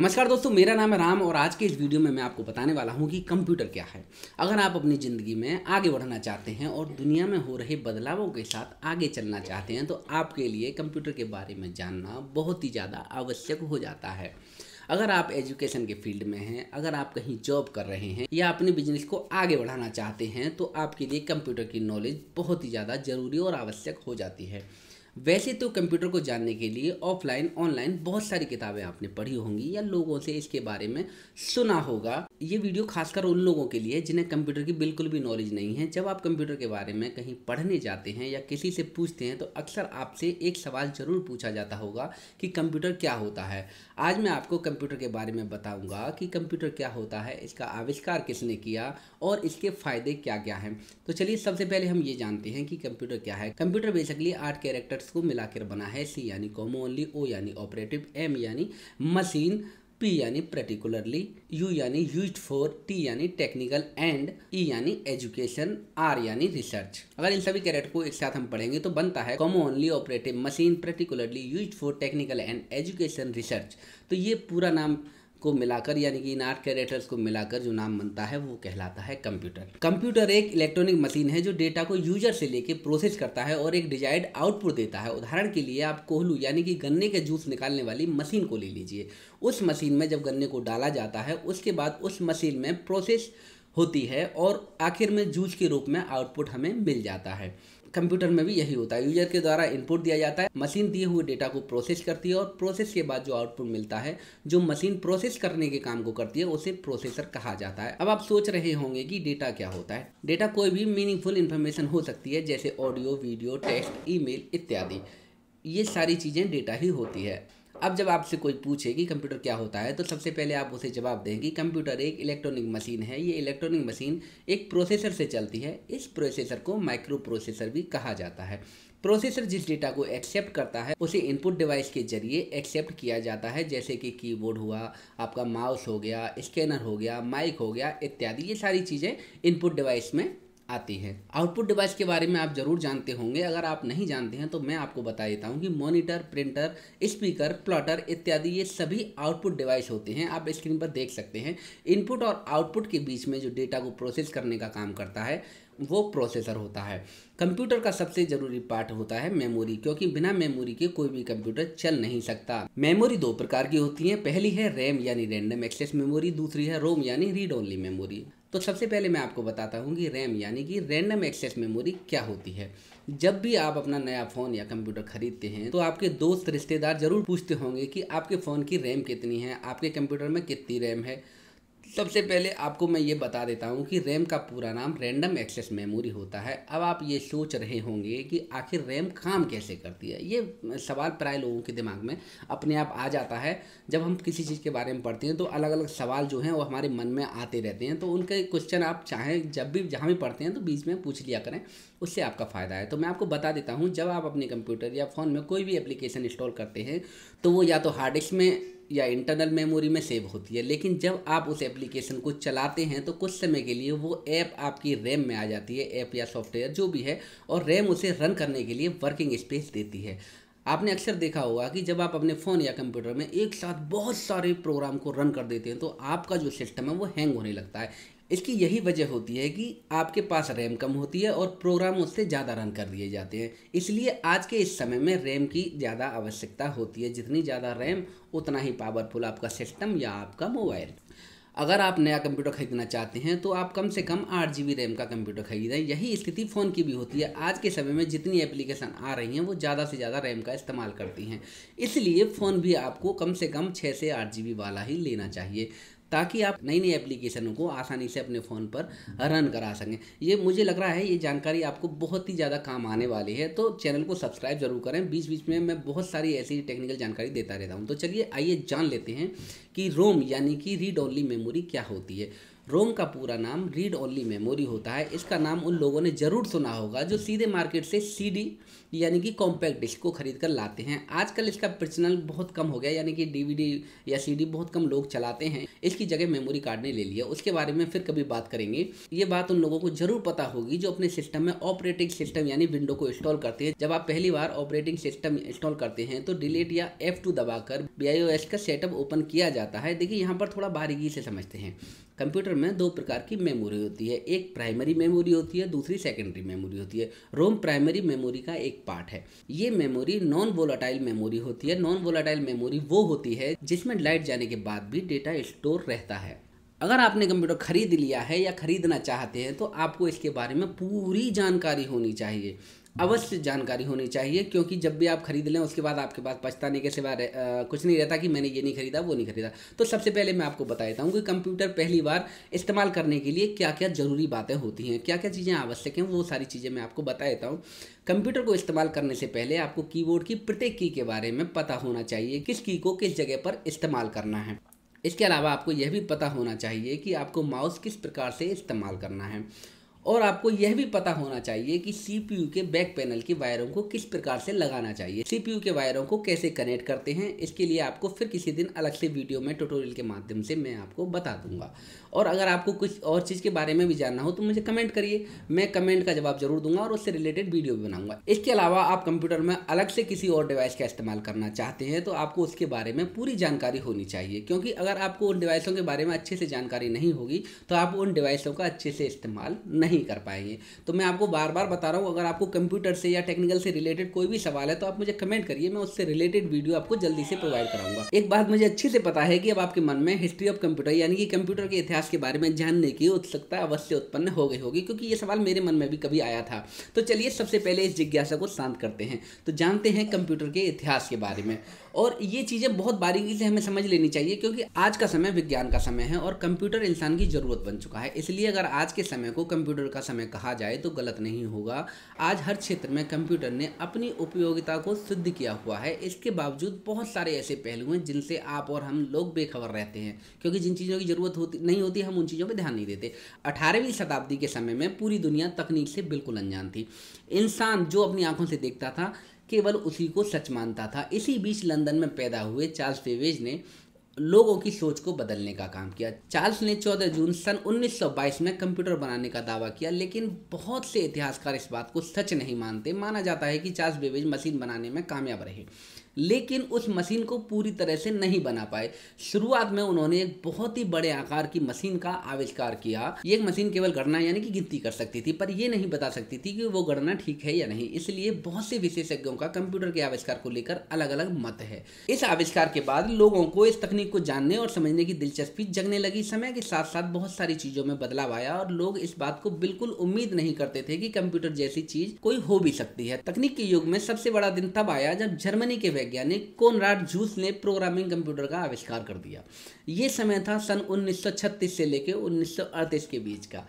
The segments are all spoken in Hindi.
नमस्कार दोस्तों मेरा नाम है राम और आज के इस वीडियो में मैं आपको बताने वाला हूँ कि कंप्यूटर क्या है अगर आप अपनी ज़िंदगी में आगे बढ़ना चाहते हैं और दुनिया में हो रहे बदलावों के साथ आगे चलना चाहते हैं तो आपके लिए कंप्यूटर के बारे में जानना बहुत ही ज़्यादा आवश्यक हो जाता है अगर आप एजुकेशन के फील्ड में हैं अगर आप कहीं जॉब कर रहे हैं या अपने बिजनेस को आगे बढ़ाना चाहते हैं तो आपके लिए कंप्यूटर की नॉलेज बहुत ही ज़्यादा ज़रूरी और आवश्यक हो जाती है वैसे तो कंप्यूटर को जानने के लिए ऑफलाइन ऑनलाइन बहुत सारी किताबें आपने पढ़ी होंगी या लोगों से इसके बारे में सुना होगा ये वीडियो खासकर उन लोगों के लिए जिन्हें कंप्यूटर की बिल्कुल भी नॉलेज नहीं है जब आप कंप्यूटर के बारे में कहीं पढ़ने जाते हैं या किसी से पूछते हैं तो अक्सर आपसे एक सवाल ज़रूर पूछा जाता होगा कि कंप्यूटर क्या होता है आज मैं आपको कंप्यूटर के बारे में बताऊँगा कि कंप्यूटर क्या होता है इसका आविष्कार किसने किया और इसके फ़ायदे क्या क्या हैं तो चलिए सबसे पहले हम ये जानते हैं कि कंप्यूटर क्या है कंप्यूटर बेसिकली आठ कैरेक्टर्स प्रोडक्ट्स को मिलाकर बना है सी यानी कॉमोनली ओ यानी ऑपरेटिव एम यानी मशीन पी यानी पर्टिकुलरली यू यानी यूज फॉर टी यानी टेक्निकल एंड ई यानी एजुकेशन आर यानी रिसर्च अगर इन सभी कैरेट को एक साथ हम पढ़ेंगे तो बनता है commonly operative machine particularly use for technical and education research तो ये पूरा नाम को मिलाकर यानी कि इन आठ कैरेक्टर्स को मिलाकर जो नाम बनता है वो कहलाता है कंप्यूटर कंप्यूटर एक इलेक्ट्रॉनिक मशीन है जो डेटा को यूजर से लेके प्रोसेस करता है और एक डिजायर्ड आउटपुट देता है उदाहरण के लिए आप कोहलू यानी कि गन्ने के जूस निकालने वाली मशीन को ले लीजिए उस मशीन में जब गन्ने को डाला जाता है उसके बाद उस मशीन में प्रोसेस होती है और आखिर में जूस के रूप में आउटपुट हमें मिल जाता है कंप्यूटर में भी यही होता है यूजर के द्वारा इनपुट दिया जाता है मशीन दिए हुए डेटा को प्रोसेस करती है और प्रोसेस के बाद जो आउटपुट मिलता है जो मशीन प्रोसेस करने के काम को करती है उसे प्रोसेसर कहा जाता है अब आप सोच रहे होंगे कि डेटा क्या होता है डेटा कोई भी मीनिंगफुल इन्फॉर्मेशन हो सकती है जैसे ऑडियो वीडियो टेक्स्ट ईमेल इत्यादि ये सारी चीज़ें डेटा ही होती है अब जब आपसे कोई पूछे कि कंप्यूटर क्या होता है तो सबसे पहले आप उसे जवाब दें कि कंप्यूटर एक इलेक्ट्रॉनिक मशीन है ये इलेक्ट्रॉनिक मशीन एक प्रोसेसर से चलती है इस प्रोसेसर को माइक्रो प्रोसेसर भी कहा जाता है प्रोसेसर जिस डेटा को एक्सेप्ट करता है उसे इनपुट डिवाइस के जरिए एक्सेप्ट किया जाता है जैसे कि कीबोर्ड हुआ आपका माउस हो गया स्कैनर हो गया माइक हो गया इत्यादि ये सारी चीज़ें इनपुट डिवाइस में आती है आउटपुट डिवाइस के बारे में आप ज़रूर जानते होंगे अगर आप नहीं जानते हैं तो मैं आपको बता देता हूँ कि मॉनिटर प्रिंटर स्पीकर प्लॉटर इत्यादि ये सभी आउटपुट डिवाइस होते हैं आप स्क्रीन पर देख सकते हैं इनपुट और आउटपुट के बीच में जो डेटा को प्रोसेस करने का काम करता है वो प्रोसेसर होता है कंप्यूटर का सबसे ज़रूरी पार्ट होता है मेमोरी क्योंकि बिना मेमोरी के कोई भी कंप्यूटर चल नहीं सकता मेमोरी दो प्रकार की होती है पहली है रैम यानी रैंडम एक्सेस मेमोरी दूसरी है रोम यानी रीड ओनली मेमोरी तो सबसे पहले मैं आपको बताता हूँ कि रैम यानी कि रैंडम एक्सेस मेमोरी क्या होती है जब भी आप अपना नया फ़ोन या कंप्यूटर खरीदते हैं तो आपके दोस्त रिश्तेदार ज़रूर पूछते होंगे कि आपके फ़ोन की रैम कितनी है आपके कंप्यूटर में कितनी रैम है सबसे पहले आपको मैं ये बता देता हूँ कि रैम का पूरा नाम रैंडम एक्सेस मेमोरी होता है अब आप ये सोच रहे होंगे कि आखिर रैम काम कैसे करती है ये सवाल प्राय लोगों के दिमाग में अपने आप आ जाता है जब हम किसी चीज़ के बारे में पढ़ते हैं तो अलग अलग सवाल जो हैं वो हमारे मन में आते रहते हैं तो उनके क्वेश्चन आप चाहें जब भी जहाँ भी पढ़ते हैं तो बीच में पूछ लिया करें उससे आपका फ़ायदा है तो मैं आपको बता देता हूँ जब आप अपने कंप्यूटर या फ़ोन में कोई भी एप्लीकेशन इंस्टॉल करते हैं तो वो या तो हार्ड डिस्क में या इंटरनल मेमोरी में सेव होती है लेकिन जब आप उस एप्लीकेशन को चलाते हैं तो कुछ समय के लिए वो ऐप आपकी रैम में आ जाती है ऐप या सॉफ्टवेयर जो भी है और रैम उसे रन करने के लिए वर्किंग स्पेस देती है आपने अक्सर देखा होगा कि जब आप अपने फ़ोन या कंप्यूटर में एक साथ बहुत सारे प्रोग्राम को रन कर देते हैं तो आपका जो सिस्टम है वो हैंग होने लगता है इसकी यही वजह होती है कि आपके पास रैम कम होती है और प्रोग्राम उससे ज़्यादा रन कर दिए जाते हैं इसलिए आज के इस समय में रैम की ज़्यादा आवश्यकता होती है जितनी ज़्यादा रैम उतना ही पावरफुल आपका सिस्टम या आपका मोबाइल अगर आप नया कंप्यूटर खरीदना चाहते हैं तो आप कम से कम आठ जी रैम का कंप्यूटर खरीदें यही स्थिति फ़ोन की भी होती है आज के समय में जितनी एप्लीकेशन आ रही हैं वो ज़्यादा से ज़्यादा रैम का इस्तेमाल करती हैं इसलिए फ़ोन भी आपको कम से कम छः से आठ जी वाला ही लेना चाहिए ताकि आप नई नई एप्लीकेशनों को आसानी से अपने फ़ोन पर रन करा सकें ये मुझे लग रहा है ये जानकारी आपको बहुत ही ज़्यादा काम आने वाली है तो चैनल को सब्सक्राइब जरूर करें बीच बीच में मैं बहुत सारी ऐसी टेक्निकल जानकारी देता रहता हूँ तो चलिए आइए जान लेते हैं कि रोम यानी कि रीड ओनली मेमोरी क्या होती है रोम का पूरा नाम रीड ओनली मेमोरी होता है इसका नाम उन लोगों ने ज़रूर सुना होगा जो सीधे मार्केट से सीडी यानी कि कॉम्पैक्ट डिस्क को खरीद कर लाते हैं आजकल इसका प्रचलन बहुत कम हो गया यानी कि डीवीडी या सीडी बहुत कम लोग चलाते हैं इसकी जगह मेमोरी कार्ड ने ले लिया उसके बारे में फिर कभी बात करेंगे ये बात उन लोगों को ज़रूर पता होगी जो अपने सिस्टम में ऑपरेटिंग सिस्टम यानी विंडो को इंस्टॉल करते हैं जब आप पहली बार ऑपरेटिंग सिस्टम इंस्टॉल करते हैं तो डिलीट या एफ टू दबाकर बी का सेटअप ओपन किया जाता है देखिए यहाँ पर थोड़ा बारीकी से समझते हैं कंप्यूटर में दो प्रकार की मेमोरी होती है एक प्राइमरी मेमोरी होती है दूसरी सेकेंडरी मेमोरी होती है रोम प्राइमरी मेमोरी का एक पार्ट है ये मेमोरी नॉन वोलाटाइल मेमोरी होती है नॉन वोलाटाइल मेमोरी वो होती है जिसमें लाइट जाने के बाद भी डेटा स्टोर रहता है अगर आपने कंप्यूटर खरीद लिया है या खरीदना चाहते हैं तो आपको इसके बारे में पूरी जानकारी होनी चाहिए अवश्य जानकारी होनी चाहिए क्योंकि जब भी आप खरीद लें उसके बाद आपके पास पछताने के सिवा कुछ नहीं रहता कि मैंने ये नहीं खरीदा वो नहीं खरीदा तो सबसे पहले मैं आपको बता देता हूँ कि कंप्यूटर पहली बार इस्तेमाल करने के लिए क्या क्या ज़रूरी बातें होती हैं क्या क्या चीज़ें आवश्यक हैं वो सारी चीज़ें मैं आपको बता देता हूँ कंप्यूटर को इस्तेमाल करने से पहले आपको की की प्रत्येक की के बारे में पता होना चाहिए किस की को किस जगह पर इस्तेमाल करना है इसके अलावा आपको यह भी पता होना चाहिए कि आपको माउस किस प्रकार से इस्तेमाल करना है और आपको यह भी पता होना चाहिए कि सीपीयू के बैक पैनल की वायरों को किस प्रकार से लगाना चाहिए सीपीयू के वायरों को कैसे कनेक्ट करते हैं इसके लिए आपको फिर किसी दिन अलग से वीडियो में ट्यूटोरियल के माध्यम से मैं आपको बता दूंगा और अगर आपको कुछ और चीज़ के बारे में भी जानना हो तो मुझे कमेंट करिए मैं कमेंट का जवाब जरूर दूंगा और उससे रिलेटेड वीडियो भी बनाऊंगा इसके अलावा आप कंप्यूटर में अलग से किसी और डिवाइस का इस्तेमाल करना चाहते हैं तो आपको उसके बारे में पूरी जानकारी होनी चाहिए क्योंकि अगर आपको उन डिवाइसों के बारे में अच्छे से जानकारी नहीं होगी तो आप उन डिवाइसों का अच्छे से इस्तेमाल नहीं नहीं कर पाएंगे तो मैं आपको बार बार बता रहा हूँ अगर आपको कंप्यूटर से या टेक्निकल से रिलेटेड कोई भी सवाल है तो आप मुझे कमेंट करिए मैं उससे रिलेटेड वीडियो आपको जल्दी से प्रोवाइड कराऊंगा एक बात मुझे अच्छे से पता है कि अब आपके मन में हिस्ट्री ऑफ कंप्यूटर यानी कि कंप्यूटर के इतिहास के बारे में जानने की उत्सुकता अवश्य उत्पन्न हो गई होगी क्योंकि ये सवाल मेरे मन में भी कभी आया था तो चलिए सबसे पहले इस जिज्ञासा को शांत करते हैं तो जानते हैं कंप्यूटर के इतिहास के बारे में और ये चीज़ें बहुत बारीकी से हमें समझ लेनी चाहिए क्योंकि आज का समय विज्ञान का समय है और कंप्यूटर इंसान की ज़रूरत बन चुका है इसलिए अगर आज के समय को कंप्यूटर कंप्यूटर का समय कहा जाए तो गलत नहीं होगा आज हर क्षेत्र में कंप्यूटर ने अपनी उपयोगिता को सिद्ध किया हुआ है इसके बावजूद बहुत सारे ऐसे पहलू हैं जिनसे आप और हम लोग बेखबर रहते हैं क्योंकि जिन चीज़ों की ज़रूरत होती नहीं होती हम उन चीज़ों पर ध्यान नहीं देते अठारहवीं शताब्दी के समय में पूरी दुनिया तकनीक से बिल्कुल अनजान थी इंसान जो अपनी आंखों से देखता था केवल उसी को सच मानता था इसी बीच लंदन में पैदा हुए चार्ल्स फेवेज ने लोगों की सोच को बदलने का काम किया चार्ल्स ने 14 जून सन 1922 में कंप्यूटर बनाने का दावा किया लेकिन बहुत से इतिहासकार इस बात को सच नहीं मानते माना जाता है कि चार्ल्स बेबेज मशीन बनाने में कामयाब रहे लेकिन उस मशीन को पूरी तरह से नहीं बना पाए शुरुआत में उन्होंने एक बहुत ही बड़े आकार की मशीन का आविष्कार किया ये मशीन केवल गणना यानी कि गिनती कर सकती थी पर यह नहीं बता सकती थी कि वो गणना ठीक है या नहीं इसलिए बहुत से विशेषज्ञों का कंप्यूटर के आविष्कार को लेकर अलग अलग मत है इस आविष्कार के बाद लोगों को इस तकनीक को जानने और समझने की दिलचस्पी जगने लगी समय के साथ साथ बहुत सारी चीजों में बदलाव आया और लोग इस बात को बिल्कुल उम्मीद नहीं करते थे कि कंप्यूटर जैसी चीज कोई हो भी सकती है तकनीक के युग में सबसे बड़ा दिन तब आया जब जर्मनी के वैज्ञानिक वैज्ञानिक कोनराड जूस ने प्रोग्रामिंग कंप्यूटर का आविष्कार कर दिया ये समय था सन 1936 से लेकर 1938 के बीच का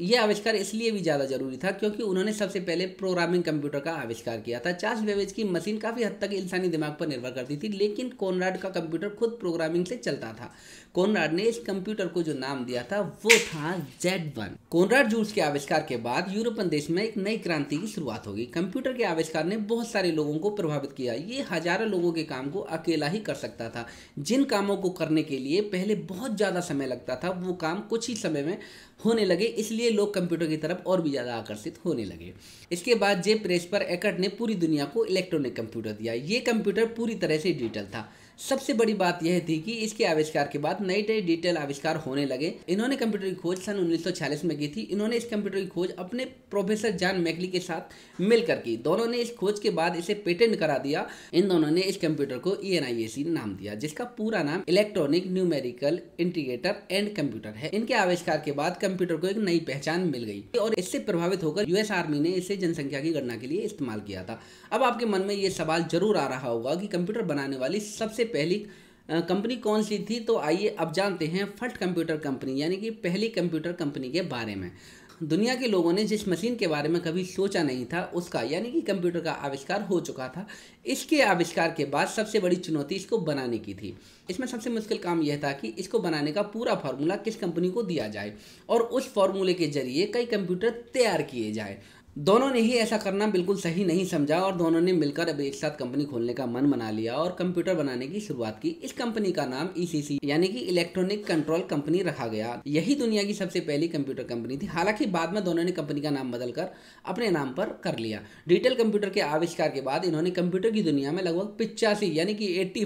यह आविष्कार इसलिए भी ज़्यादा जरूरी था क्योंकि उन्होंने सबसे पहले प्रोग्रामिंग कंप्यूटर का आविष्कार किया था चार्ल्स बेबेज की मशीन काफ़ी हद तक इंसानी दिमाग पर निर्भर करती थी लेकिन कॉनराड का कंप्यूटर खुद प्रोग्रामिंग से चलता था कॉनराड ने इस कंप्यूटर को जो नाम दिया था वो था जेड वन कॉनराड जूस के आविष्कार के बाद यूरोपन देश में एक नई क्रांति की शुरुआत होगी कंप्यूटर के आविष्कार ने बहुत सारे लोगों को प्रभावित किया ये हजारों लोगों के काम को अकेला ही कर सकता था जिन कामों को करने के लिए पहले बहुत ज़्यादा समय लगता था वो काम कुछ ही समय में होने लगे इसलिए इसलिए लोग कंप्यूटर की तरफ और भी ज़्यादा आकर्षित होने लगे इसके बाद जे प्रेस पर एकट ने पूरी दुनिया को इलेक्ट्रॉनिक कंप्यूटर दिया ये कंप्यूटर पूरी तरह से डिजिटल था सबसे बड़ी बात यह थी कि इसके आविष्कार के बाद नए नए डिटेल आविष्कार होने लगे इन्होंने कंप्यूटर की खोज सन 1946 में की थी इन्होंने इस कंप्यूटर की खोज अपने प्रोफेसर जॉन मैकली के साथ मिलकर की दोनों ने इस खोज के बाद इसे पेटेंट करा दिया इन दोनों ने इस कंप्यूटर को ई e नाम दिया जिसका पूरा नाम electronic numerical integrator and computer है इनके आविष्कार के बाद कंप्यूटर को एक नई पहचान मिल गई और इससे प्रभावित होकर यूएस आर्मी ने इसे जनसंख्या की गणना के लिए इस्तेमाल किया था अब आपके मन में ये सवाल जरूर आ रहा होगा कि कंप्यूटर बनाने वाली सबसे सबसे पहली कंपनी कौन सी थी तो आइए अब जानते हैं फर्स्ट कंप्यूटर कंपनी यानी कि पहली कंप्यूटर कंपनी के बारे में दुनिया के लोगों ने जिस मशीन के बारे में कभी सोचा नहीं था उसका यानी कि कंप्यूटर का आविष्कार हो चुका था इसके आविष्कार के बाद सबसे बड़ी चुनौती इसको बनाने की थी इसमें सबसे मुश्किल काम यह था कि इसको बनाने का पूरा फार्मूला किस कंपनी को दिया जाए और उस फार्मूले के जरिए कई कंप्यूटर तैयार किए जाए दोनों ने ही ऐसा करना बिल्कुल सही नहीं समझा और दोनों ने मिलकर अब एक साथ कंपनी खोलने का मन बना लिया और कंप्यूटर बनाने की शुरुआत की इस कंपनी का नाम ईसीसी e यानी कि इलेक्ट्रॉनिक कंट्रोल कंपनी रखा गया यही दुनिया की सबसे पहली कंप्यूटर कंपनी थी हालांकि बाद में दोनों ने कंपनी का नाम बदलकर अपने नाम पर कर लिया डिजिटल कंप्यूटर के आविष्कार के बाद इन्होंने कंप्यूटर की दुनिया में लगभग पिचासी यानी कि एट्टी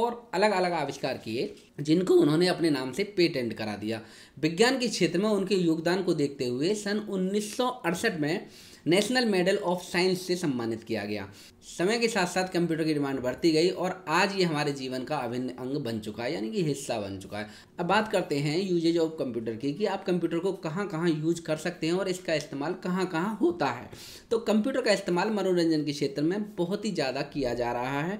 और अलग अलग आविष्कार किए जिनको उन्होंने अपने नाम से पेटेंट करा दिया विज्ञान के क्षेत्र में उनके योगदान को देखते हुए सन उन्नीस में नेशनल मेडल ऑफ साइंस से सम्मानित किया गया समय के साथ साथ कंप्यूटर की डिमांड बढ़ती गई और आज ये हमारे जीवन का अभिन्न अंग बन चुका है यानी कि हिस्सा बन चुका है अब बात करते हैं यूजेज ऑफ कंप्यूटर की कि आप कंप्यूटर को कहाँ कहाँ यूज कर सकते हैं और इसका इस्तेमाल कहाँ कहाँ होता है तो कंप्यूटर का इस्तेमाल मनोरंजन के क्षेत्र में बहुत ही ज़्यादा किया जा रहा है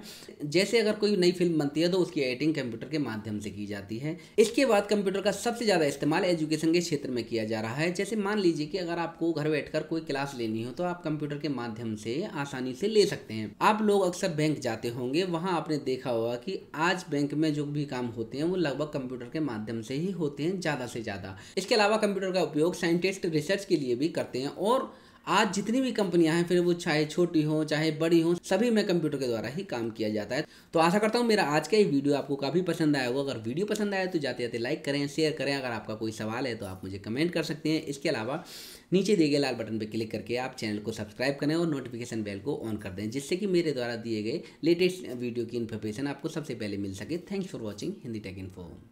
जैसे अगर कोई नई फिल्म बनती है तो उसकी एडिटिंग कंप्यूटर के माध्यम से की जाती है इसके बाद कंप्यूटर का सबसे ज़्यादा इस्तेमाल एजुकेशन के क्षेत्र में किया जा रहा है जैसे मान लीजिए कि अगर आपको घर बैठकर कोई क्लास लेनी हो तो आप कंप्यूटर के माध्यम से आसानी से ले सकते हैं हैं आप लोग अक्सर बैंक जाते होंगे वहाँ आपने देखा होगा कि आज बैंक में जो भी काम होते हैं वो लगभग कंप्यूटर के माध्यम से ही होते हैं ज़्यादा से ज़्यादा इसके अलावा कंप्यूटर का उपयोग साइंटिस्ट रिसर्च के लिए भी करते हैं और आज जितनी भी कंपनियां हैं फिर वो चाहे छोटी हो चाहे बड़ी हो सभी में कंप्यूटर के द्वारा ही काम किया जाता है तो आशा करता हूँ मेरा आज का ये वीडियो आपको काफ़ी पसंद आया होगा अगर वीडियो पसंद आया तो जाते जाते लाइक करें शेयर करें अगर आपका कोई सवाल है तो आप मुझे कमेंट कर सकते हैं इसके अलावा नीचे दिए गए लाल बटन पर क्लिक करके आप चैनल को सब्सक्राइब करें और नोटिफिकेशन बेल को ऑन कर दें जिससे कि मेरे द्वारा दिए गए लेटेस्ट वीडियो की इन्फॉर्मेशन आपको सबसे पहले मिल सके thanks for watching Hindi tech inform